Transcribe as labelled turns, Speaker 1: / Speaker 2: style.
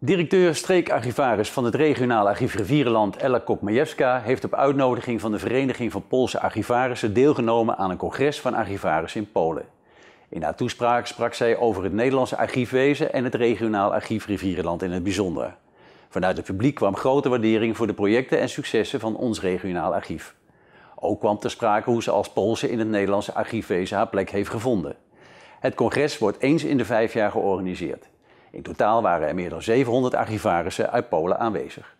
Speaker 1: Directeur streekarchivaris van het regionaal archief Rivierenland Ella Kokmajewska heeft op uitnodiging van de Vereniging van Poolse Archivarissen deelgenomen aan een congres van archivarissen in Polen. In haar toespraak sprak zij over het Nederlandse archiefwezen en het regionaal archief Rivierenland in het bijzonder. Vanuit het publiek kwam grote waardering voor de projecten en successen van ons regionaal archief. Ook kwam ter sprake hoe ze als Poolse in het Nederlandse archiefwezen haar plek heeft gevonden. Het congres wordt eens in de vijf jaar georganiseerd. In totaal waren er meer dan 700 archivarissen uit Polen aanwezig.